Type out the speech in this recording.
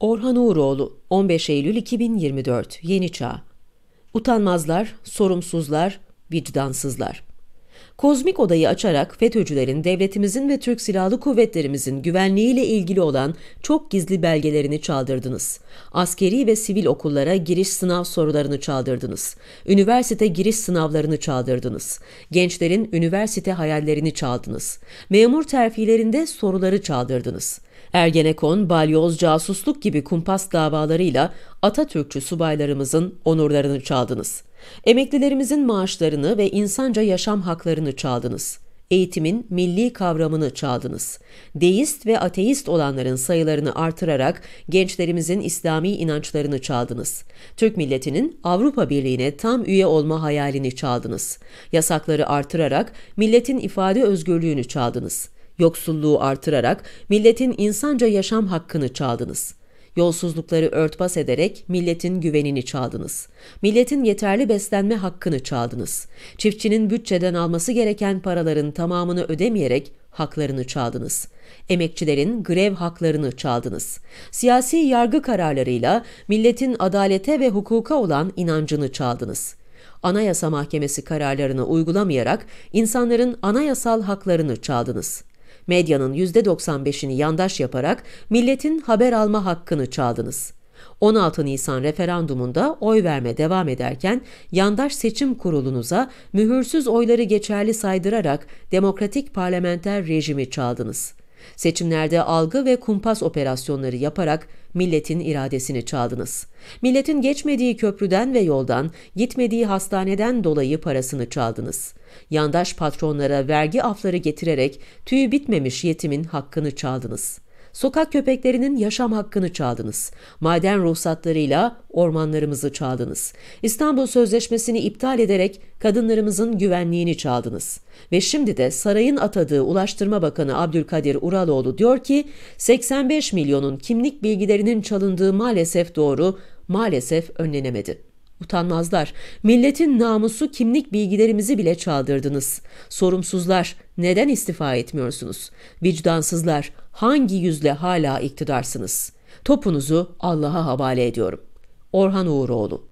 Orhan Uğuroğlu 15 Eylül 2024 Yeni Çağ Utanmazlar, sorumsuzlar, vicdansızlar. Kozmik odayı açarak FETÖ'cülerin devletimizin ve Türk Silahlı Kuvvetlerimizin güvenliğiyle ilgili olan çok gizli belgelerini çaldırdınız. Askeri ve sivil okullara giriş sınav sorularını çaldırdınız. Üniversite giriş sınavlarını çaldırdınız. Gençlerin üniversite hayallerini çaldınız. Memur terfilerinde soruları çaldırdınız. Ergenekon, balyoz, casusluk gibi kumpas davalarıyla Atatürkçü subaylarımızın onurlarını çaldınız. Emeklilerimizin maaşlarını ve insanca yaşam haklarını çaldınız. Eğitimin milli kavramını çaldınız. Deist ve ateist olanların sayılarını artırarak gençlerimizin İslami inançlarını çaldınız. Türk milletinin Avrupa Birliği'ne tam üye olma hayalini çaldınız. Yasakları artırarak milletin ifade özgürlüğünü çaldınız.'' Yoksulluğu artırarak milletin insanca yaşam hakkını çaldınız. Yolsuzlukları örtbas ederek milletin güvenini çaldınız. Milletin yeterli beslenme hakkını çaldınız. Çiftçinin bütçeden alması gereken paraların tamamını ödemeyerek haklarını çaldınız. Emekçilerin grev haklarını çaldınız. Siyasi yargı kararlarıyla milletin adalete ve hukuka olan inancını çaldınız. Anayasa Mahkemesi kararlarını uygulamayarak insanların anayasal haklarını çaldınız. Medyanın %95'ini yandaş yaparak milletin haber alma hakkını çaldınız. 16 Nisan referandumunda oy verme devam ederken yandaş seçim kurulunuza mühürsüz oyları geçerli saydırarak demokratik parlamenter rejimi çaldınız.'' Seçimlerde algı ve kumpas operasyonları yaparak milletin iradesini çaldınız. Milletin geçmediği köprüden ve yoldan, gitmediği hastaneden dolayı parasını çaldınız. Yandaş patronlara vergi afları getirerek tüyü bitmemiş yetimin hakkını çaldınız.'' Sokak köpeklerinin yaşam hakkını çaldınız. Maden ruhsatlarıyla ormanlarımızı çaldınız. İstanbul Sözleşmesi'ni iptal ederek kadınlarımızın güvenliğini çaldınız. Ve şimdi de sarayın atadığı Ulaştırma Bakanı Abdülkadir Uraloğlu diyor ki 85 milyonun kimlik bilgilerinin çalındığı maalesef doğru, maalesef önlenemedi. Utanmazlar. Milletin namusu kimlik bilgilerimizi bile çaldırdınız. Sorumsuzlar. Neden istifa etmiyorsunuz? Vicdansızlar. Hangi yüzle hala iktidarsınız? Topunuzu Allah'a havale ediyorum. Orhan Uğuroğlu